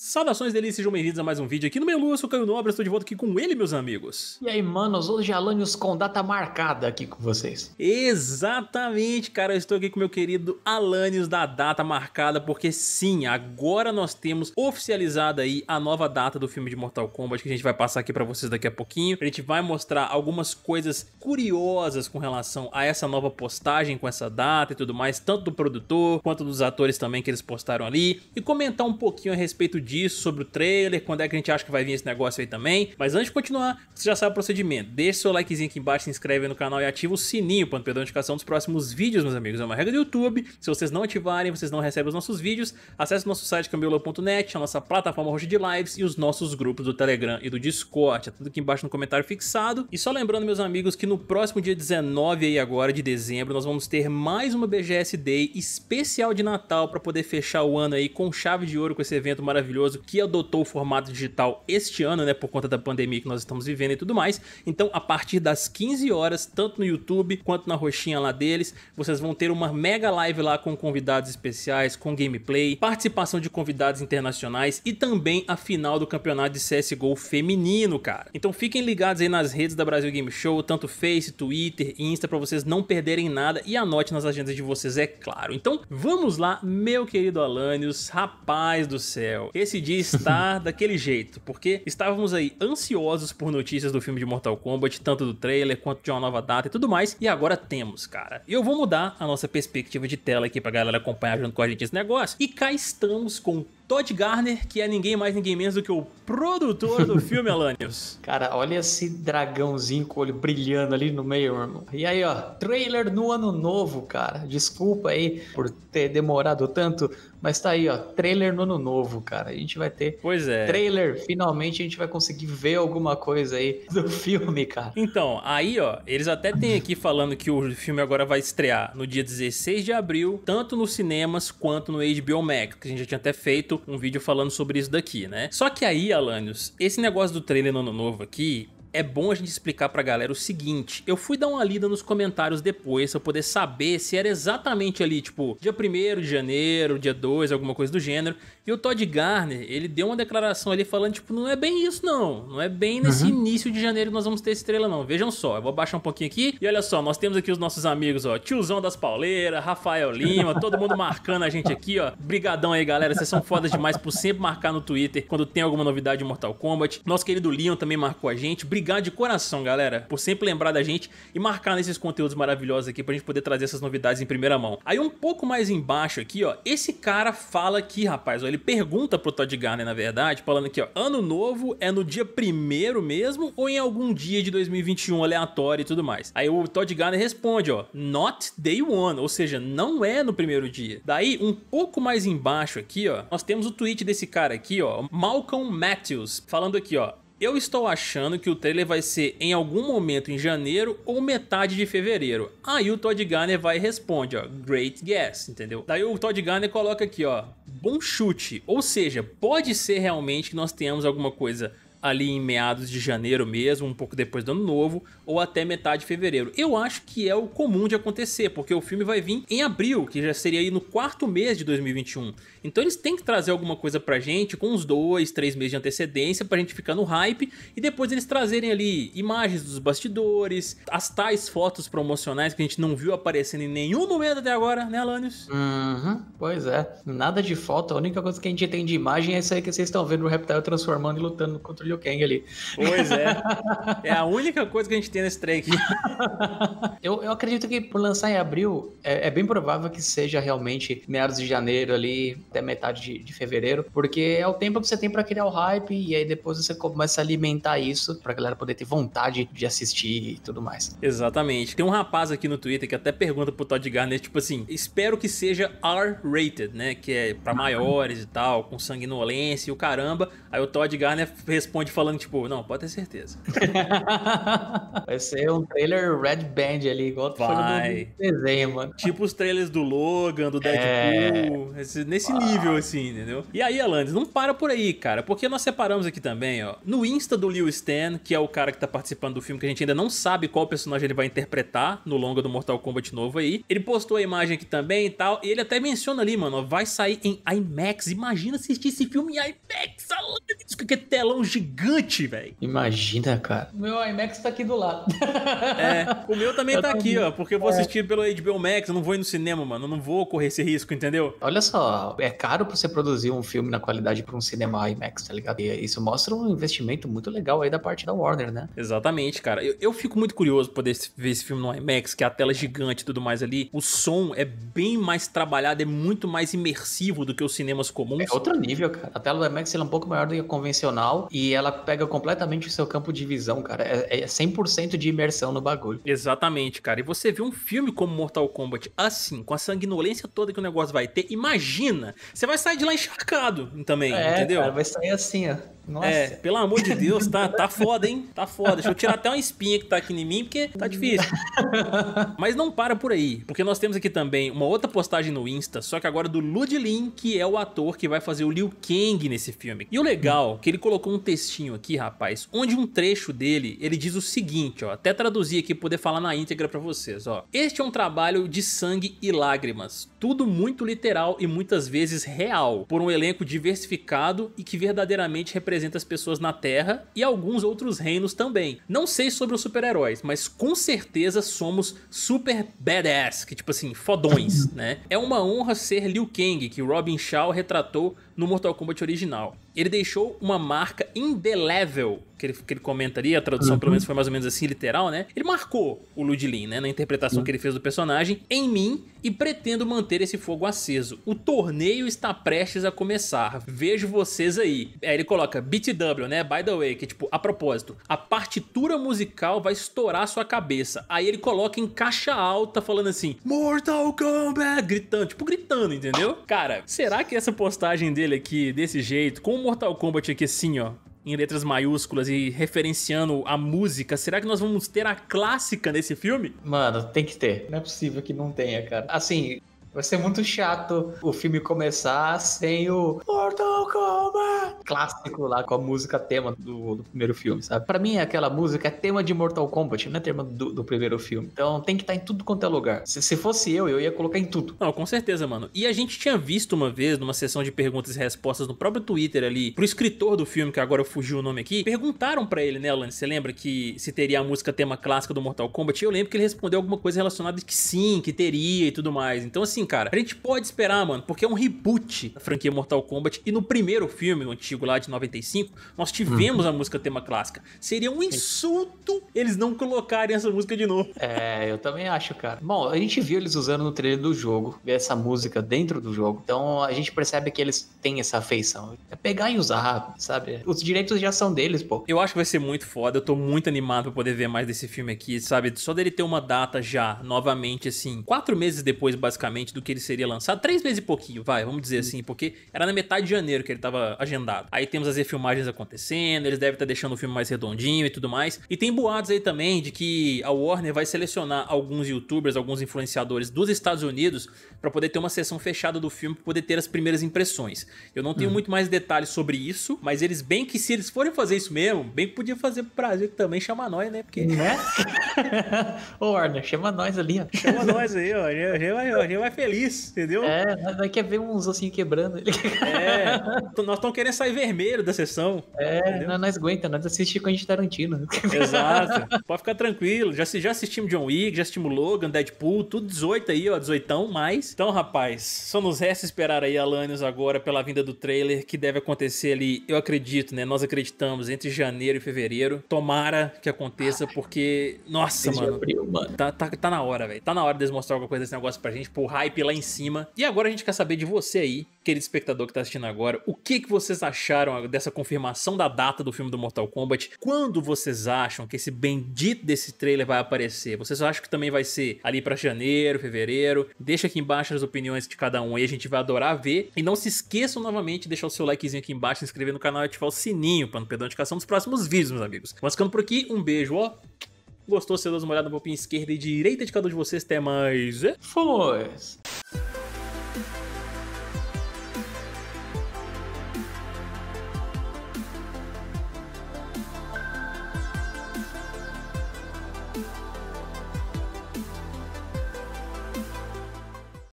Saudações delícias, sejam bem-vindos a mais um vídeo aqui no meu Lua, eu sou Caio Nobre, estou de volta aqui com ele, meus amigos. E aí, manos, hoje é Alanios com data marcada aqui com vocês. Exatamente, cara, eu estou aqui com meu querido Alanios da data marcada, porque sim, agora nós temos oficializada aí a nova data do filme de Mortal Kombat, que a gente vai passar aqui para vocês daqui a pouquinho. A gente vai mostrar algumas coisas curiosas com relação a essa nova postagem com essa data e tudo mais, tanto do produtor quanto dos atores também que eles postaram ali, e comentar um pouquinho a respeito disso, sobre o trailer, quando é que a gente acha que vai vir esse negócio aí também. Mas antes de continuar, você já sabe o procedimento. Deixa seu likezinho aqui embaixo, se inscreve no canal e ativa o sininho para não perder a notificação dos próximos vídeos, meus amigos. É uma regra do YouTube. Se vocês não ativarem, vocês não recebem os nossos vídeos. Acesse o nosso site cambiola.net, a nossa plataforma roxa de lives e os nossos grupos do Telegram e do Discord. É tudo aqui embaixo no comentário fixado. E só lembrando, meus amigos, que no próximo dia 19 aí agora de dezembro, nós vamos ter mais uma BGS Day especial de Natal para poder fechar o ano aí com chave de ouro com esse evento maravilhoso maravilhoso que adotou o formato digital este ano, né, por conta da pandemia que nós estamos vivendo e tudo mais. Então, a partir das 15 horas, tanto no YouTube quanto na roxinha lá deles, vocês vão ter uma mega live lá com convidados especiais, com gameplay, participação de convidados internacionais e também a final do campeonato de CSGO feminino, cara. Então, fiquem ligados aí nas redes da Brasil Game Show, tanto Face, Twitter e Insta, para vocês não perderem nada e anote nas agendas de vocês, é claro. Então, vamos lá, meu querido Alanios, rapaz do céu. Esse decidi estar daquele jeito, porque estávamos aí ansiosos por notícias do filme de Mortal Kombat, tanto do trailer quanto de uma nova data e tudo mais, e agora temos, cara. E eu vou mudar a nossa perspectiva de tela aqui pra galera acompanhar junto com a gente esse negócio, e cá estamos com Todd Garner, que é ninguém mais, ninguém menos do que o produtor do filme, Alanios. Cara, olha esse dragãozinho com o olho brilhando ali no meio, meu irmão. E aí, ó, trailer no ano novo, cara. Desculpa aí por ter demorado tanto, mas tá aí, ó, trailer no ano novo, cara. A gente vai ter. Pois é. Trailer, finalmente a gente vai conseguir ver alguma coisa aí do filme, cara. Então, aí, ó, eles até tem aqui falando que o filme agora vai estrear no dia 16 de abril, tanto nos cinemas quanto no HBO Max, que a gente já tinha até feito um vídeo falando sobre isso daqui, né? Só que aí, Alanios, esse negócio do trailer no ano novo aqui, é bom a gente explicar pra galera o seguinte: eu fui dar uma lida nos comentários depois pra eu poder saber se era exatamente ali, tipo, dia 1 de janeiro, dia 2, alguma coisa do gênero. E o Todd Garner, ele deu uma declaração ali falando, tipo, não é bem isso, não. Não é bem nesse uhum. início de janeiro que nós vamos ter estrela, não. Vejam só, eu vou baixar um pouquinho aqui. E olha só, nós temos aqui os nossos amigos, ó, tiozão das pauleiras, Rafael Lima, todo mundo marcando a gente aqui, ó. Brigadão aí, galera. Vocês são fodas demais por sempre marcar no Twitter quando tem alguma novidade de Mortal Kombat. Nosso querido Leon também marcou a gente obrigado de coração, galera, por sempre lembrar da gente e marcar nesses conteúdos maravilhosos aqui pra gente poder trazer essas novidades em primeira mão. Aí um pouco mais embaixo aqui, ó, esse cara fala aqui, rapaz, ó, ele pergunta pro Todd Garner, na verdade, falando aqui, ó, ano novo é no dia primeiro mesmo ou em algum dia de 2021 aleatório e tudo mais? Aí o Todd Garner responde, ó, not day one, ou seja, não é no primeiro dia. Daí, um pouco mais embaixo aqui, ó, nós temos o tweet desse cara aqui, ó, Malcolm Matthews, falando aqui, ó, eu estou achando que o trailer vai ser em algum momento em janeiro ou metade de fevereiro. Aí o Todd Garner vai e responde, ó, great guess, entendeu? Daí o Todd Garner coloca aqui, ó, bom chute. Ou seja, pode ser realmente que nós tenhamos alguma coisa ali em meados de janeiro mesmo, um pouco depois do ano novo, ou até metade de fevereiro. Eu acho que é o comum de acontecer, porque o filme vai vir em abril, que já seria aí no quarto mês de 2021. Então eles têm que trazer alguma coisa pra gente com uns dois, três meses de antecedência pra gente ficar no hype e depois eles trazerem ali imagens dos bastidores, as tais fotos promocionais que a gente não viu aparecendo em nenhum momento até agora, né, Alanios? Uhum, pois é. Nada de foto, a única coisa que a gente tem de imagem é isso aí que vocês estão vendo o Reptile transformando e lutando contra Liu Kang ali. Pois é. É a única coisa que a gente tem nesse trem aqui. eu, eu acredito que por lançar em abril, é, é, bem provável que seja realmente meados de janeiro ali, até metade de, de fevereiro, porque é o tempo que você tem para criar o hype e aí depois você começa a alimentar isso pra galera poder ter vontade de assistir e tudo mais. Exatamente. Tem um rapaz aqui no Twitter que até pergunta pro Todd Garner, tipo assim, espero que seja R-rated, né, que é pra maiores e tal, com sanguinolência e o caramba. Aí o Todd Garner responde responde falando, tipo, não, pode ter certeza. Vai ser um trailer Red Band ali, igual Vai. foi no desenho, mano. Tipo os trailers do Logan, do Deadpool, é... esse, nesse nível, ah. assim, entendeu? E aí, Alandes, não para por aí, cara, porque nós separamos aqui também, ó, no Insta do Liu Stan, que é o cara que tá participando do filme, que a gente ainda não sabe qual personagem ele vai interpretar no longa do Mortal Kombat novo aí. Ele postou a imagem aqui também e tal, e ele até menciona ali, mano, vai sair em IMAX. Imagina assistir esse filme em IMAX, Alandes! que, é telão gigante, velho. Imagina, cara. O meu IMAX tá aqui do lado. É, o meu também eu tá aqui, ó, porque eu vou é. assistir pelo HBO Max, eu não vou ir no cinema, mano, eu não vou correr esse risco, entendeu? Olha só, é caro pra você produzir um filme na qualidade pra um cinema IMAX, tá ligado? E isso mostra um investimento muito legal aí da parte da Warner, né? Exatamente, cara. Eu, eu fico muito curioso poder ver esse filme no IMAX, que é a tela gigante e tudo mais ali. O som é bem mais trabalhado, é muito mais imersivo do que os cinemas comuns. É outro nível, cara. A tela do IMAX é um pouco maior do que a convenção convencional e ela pega completamente o seu campo de visão, cara. É, é 100% de imersão no bagulho. Exatamente, cara. E você vê um filme como Mortal Kombat assim, com a sanguinolência toda que o negócio vai ter, imagina! Você vai sair de lá encharcado também, é, entendeu? É, vai sair assim, ó. É, Nossa. É, pelo amor de Deus, tá, tá foda, hein? Tá foda. Deixa eu tirar até uma espinha que tá aqui em mim, porque tá difícil. Mas não para por aí, porque nós temos aqui também uma outra postagem no Insta, só que agora do Ludlin, que é o ator que vai fazer o Liu Kang nesse filme. E o legal, que ele colocou um textinho aqui, rapaz, onde um trecho dele, ele diz o seguinte, ó, até traduzir aqui, poder falar na íntegra para vocês, ó. Este é um trabalho de sangue e lágrimas, tudo muito literal e muitas vezes real, por um elenco diversificado e que verdadeiramente representa 300 pessoas na Terra e alguns outros reinos também. Não sei sobre os super-heróis, mas com certeza somos super badass, que tipo assim, fodões, né? É uma honra ser Liu Kang, que Robin Shaw retratou no Mortal Kombat original. Ele deixou uma marca indelével, que ele, que ele comenta ali, a tradução uhum. pelo menos foi mais ou menos assim, literal, né? Ele marcou o Ludlin, né, na interpretação uhum. que ele fez do personagem, em mim e pretendo manter esse fogo aceso. O torneio está prestes a começar. Vejo vocês aí. Aí é, ele coloca BTW, né? By the way, que tipo, a propósito, a partitura musical vai estourar sua cabeça. Aí ele coloca em caixa alta falando assim: Mortal Kombat! Gritando, tipo, gritando, entendeu? Cara, será que essa postagem dele aqui desse jeito, com o Mortal Kombat aqui assim, ó, em letras maiúsculas e referenciando a música, será que nós vamos ter a clássica nesse filme? Mano, tem que ter. Não é possível que não tenha, cara. Assim, Vai ser muito chato o filme começar sem o Mortal Kombat clássico lá com a música tema do, do primeiro filme, sabe? Pra mim, aquela música é tema de Mortal Kombat, não é tema do, do primeiro filme. Então tem que estar tá em tudo quanto é lugar. Se, se fosse eu, eu ia colocar em tudo. Não, com certeza, mano. E a gente tinha visto uma vez, numa sessão de perguntas e respostas no próprio Twitter ali, pro escritor do filme, que agora fugiu o nome aqui, perguntaram para ele, né, Alan? Você lembra que se teria a música tema clássica do Mortal Kombat? Eu lembro que ele respondeu alguma coisa relacionada que sim, que teria e tudo mais. Então, assim, cara, a gente pode esperar, mano, porque é um reboot da franquia Mortal Kombat. E no primeiro filme, o antigo lá de 95, nós tivemos uhum. a música tema clássica. Seria um insulto eles não colocarem essa música de novo. É, eu também acho, cara. Bom, a gente viu eles usando no trailer do jogo, essa música dentro do jogo. Então a gente percebe que eles têm essa afeição. É pegar e usar, sabe? Os direitos já são deles, pô. Eu acho que vai ser muito foda. Eu tô muito animado pra poder ver mais desse filme aqui, sabe? Só dele ter uma data já, novamente, assim, quatro meses depois, basicamente do que ele seria lançado, três meses e pouquinho, vai, vamos dizer assim, porque era na metade de janeiro que ele estava agendado. Aí temos as refilmagens acontecendo, eles devem estar tá deixando o filme mais redondinho e tudo mais. E tem boatos aí também de que a Warner vai selecionar alguns youtubers, alguns influenciadores dos Estados Unidos para poder ter uma sessão fechada do filme, para poder ter as primeiras impressões. Eu não tenho uhum. muito mais detalhes sobre isso, mas eles bem que se eles forem fazer isso mesmo, bem que podia fazer pro Brasil que também chama nós, né? Porque... Né? Ô, Warner, chama nós ali, ó. Chama nós aí, ó. A gente vai, a vai feliz, entendeu? É, nós quer ver uns ossinhos quebrando. É, nós estamos querendo sair vermelho da sessão. É, não nós, aguenta, nós assistimos com a gente Tarantino. Exato. Pode ficar tranquilo. Já, já assistimos John Wick, já assistimos Logan, Deadpool, tudo 18 aí, ó, 18 mais. Então, rapaz, só nos resta esperar aí, Alanios, agora pela vinda do trailer, que deve acontecer ali, eu acredito, né? Nós acreditamos, entre janeiro e fevereiro. Tomara que aconteça, porque, nossa, mano, abril, mano, Tá, tá, tá na hora, velho. Tá na hora de mostrar alguma coisa desse negócio pra gente, pro hype hype lá em cima. E agora a gente quer saber de você aí, querido espectador que tá assistindo agora, o que, que vocês acharam dessa confirmação da data do filme do Mortal Kombat? Quando vocês acham que esse bendito desse trailer vai aparecer? Vocês acham que também vai ser ali para janeiro, fevereiro? Deixa aqui embaixo as opiniões de cada um aí, a gente vai adorar ver. E não se esqueçam novamente de deixar o seu likezinho aqui embaixo, se inscrever no canal e ativar o sininho para não perder a notificação dos próximos vídeos, meus amigos. Mas ficando por aqui, um beijo, ó. Gostou? Você dá uma olhada no bopinha esquerda e direita de cada um de vocês. Até mais. Falou!